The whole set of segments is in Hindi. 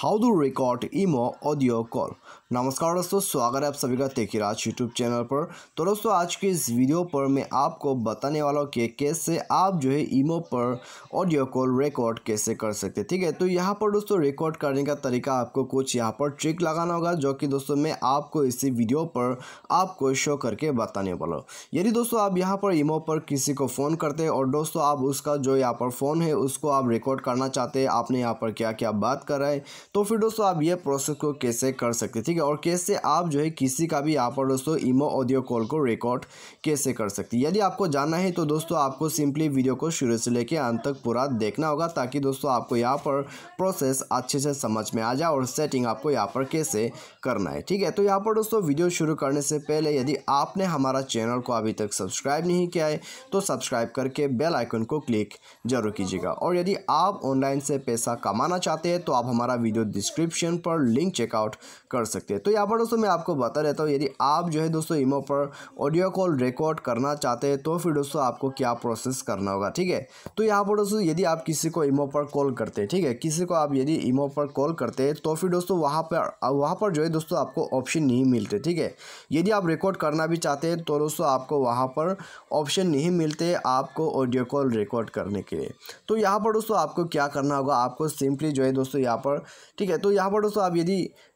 how to record imo audio call नमस्कार दोस्तों स्वागत है आप सभी का तेकिराज यूट्यूब चैनल पर तो दोस्तों आज के इस वीडियो पर मैं आपको बताने वाला हूँ कि कैसे आप जो है ईमो पर ऑडियो कॉल रिकॉर्ड कैसे कर सकते हैं ठीक है तो यहाँ पर दोस्तों रिकॉर्ड करने का तरीका आपको कुछ यहाँ पर ट्रिक लगाना होगा जो कि दोस्तों मैं आपको इसी वीडियो पर आपको शो करके बताने वाला हूँ यदि दोस्तों आप यहाँ पर ईमो पर किसी को फ़ोन करते हैं और दोस्तों आप उसका जो यहाँ पर फ़ोन है उसको आप रिकॉर्ड करना चाहते हैं आपने यहाँ पर क्या क्या बात कराए तो फिर दोस्तों आप ये प्रोसेस को कैसे कर सकते ठीक है और कैसे आप जो है किसी का भी यहाँ पर दोस्तों इमो ऑडियो कॉल को रिकॉर्ड कैसे कर सकते यदि आपको जानना है तो दोस्तों आपको सिंपली वीडियो को शुरू से लेकर अंत तक पूरा देखना होगा ताकि दोस्तों आपको यहाँ पर प्रोसेस अच्छे से समझ में आ जाए और सेटिंग आपको यहाँ पर कैसे करना है ठीक है तो यहाँ पर दोस्तों वीडियो शुरू करने से पहले यदि आपने हमारा चैनल को अभी तक सब्सक्राइब नहीं किया है तो सब्सक्राइब करके बेल आइकन को क्लिक जरूर कीजिएगा और यदि आप ऑनलाइन से पैसा कमाना चाहते हैं तो आप हमारा वीडियो डिस्क्रिप्शन पर लिंक चेकआउट कर सकते हैं तो यहाँ पर दोस्तों मैं आपको बता रहता हूँ यदि आप जो है दोस्तों इमो पर ऑडियो कॉल रिकॉर्ड करना चाहते हैं तो फिर दोस्तों आपको क्या प्रोसेस करना होगा ठीक है तो यहाँ पर दोस्तों यदि आप किसी को इमो पर कॉल करते हैं ठीक है किसी को आप यदि इमो पर कॉल करते हैं तो फिर दोस्तों वहाँ पर वहाँ पर जो है दोस्तों आपको ऑप्शन नहीं मिलते ठीक है यदि आप रिकॉर्ड करना भी चाहते हैं तो दोस्तों आपको वहाँ पर ऑप्शन नहीं मिलते आपको ऑडियो कॉल रिकॉर्ड करने के लिए तो यहाँ पर दोस्तों आपको क्या करना होगा आपको सिंपली जो है दोस्तों यहाँ पर ठीक है तो यहाँ पर दोस्तों आप यदि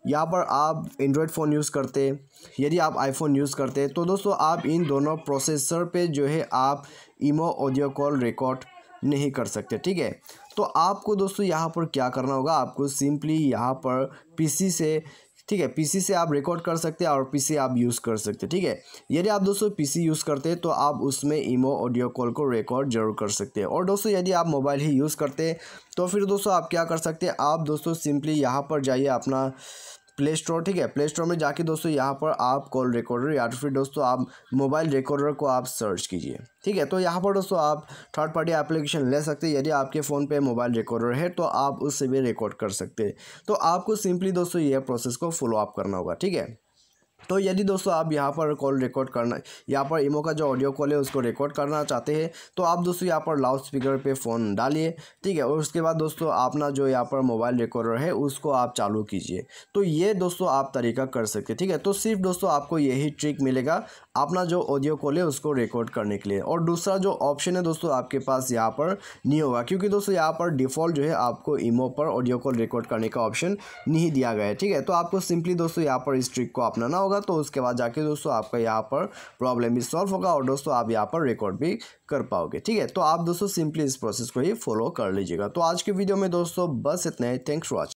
यहाँ पर आप एंड्रॉयड फ़ोन यूज़ करते यदि आप आईफोन यूज़ करते तो दोस्तों आप इन दोनों प्रोसेसर पे जो है आप इमो ऑडियो कॉल रिकॉर्ड नहीं कर सकते ठीक है तो आपको दोस्तों यहाँ पर क्या करना होगा आपको सिंपली यहाँ पर पीसी से ठीक है पीसी से आप रिकॉर्ड कर सकते हैं और पीसी आप यूज़ कर सकते हैं ठीक है यदि आप दोस्तों पीसी यूज़ करते हैं तो आप उसमें ईमो ऑडियो कॉल को रिकॉर्ड जरूर कर सकते हैं और दोस्तों यदि आप मोबाइल ही यूज़ करते हैं तो फिर दोस्तों आप क्या कर सकते हैं आप दोस्तों सिंपली यहाँ पर जाइए अपना प्ले स्टोर ठीक है प्ले स्टोर में जाके दोस्तों यहाँ पर आप कॉल रिकॉर्डर या फिर दोस्तों आप मोबाइल रिकॉर्डर को आप सर्च कीजिए ठीक है तो यहाँ पर दोस्तों आप थर्ड पार्टी एप्लीकेशन ले सकते हैं यदि आपके फ़ोन पे मोबाइल रिकॉर्डर है तो आप उससे भी रिकॉर्ड कर सकते हैं तो आपको सिंपली दोस्तों यह प्रोसेस को फॉलो अप करना होगा ठीक है तो यदि दोस्तों आप यहाँ पर कॉल रिकॉर्ड करना यहाँ पर इमो का जो ऑडियो कॉल है उसको रिकॉर्ड करना चाहते हैं तो आप दोस्तों यहाँ पर लाउड स्पीकर पे फ़ोन डालिए ठीक है और उसके बाद दोस्तों अपना जो यहाँ पर मोबाइल रिकॉर्डर है उसको आप चालू कीजिए तो ये दोस्तों आप तरीका कर सकते ठीक है तो सिर्फ दोस्तों आपको यही ट्रिक मिलेगा अपना जो ऑडियो कॉल है उसको रिकॉर्ड करने के लिए और दूसरा जो ऑप्शन है दोस्तों आपके पास यहाँ पर नहीं होगा क्योंकि दोस्तों यहाँ पर डिफ़ॉल्ट जो है आपको ईमो पर ऑडियो कॉल रिकॉर्ड करने का ऑप्शन नहीं दिया गया है ठीक है तो आपको सिंपली दोस्तों यहाँ पर इस ट्रिक को अपनाना होगा तो उसके बाद जाके दोस्तों आपका यहाँ पर प्रॉब्लम भी सॉल्व होगा और दोस्तों आप यहाँ पर रिकॉर्ड भी कर पाओगे ठीक है तो आप दोस्तों सिंपली इस प्रोसेस को ही फॉलो कर लीजिएगा तो आज के वीडियो में दोस्तों बस इतना ही थैंक्स फॉर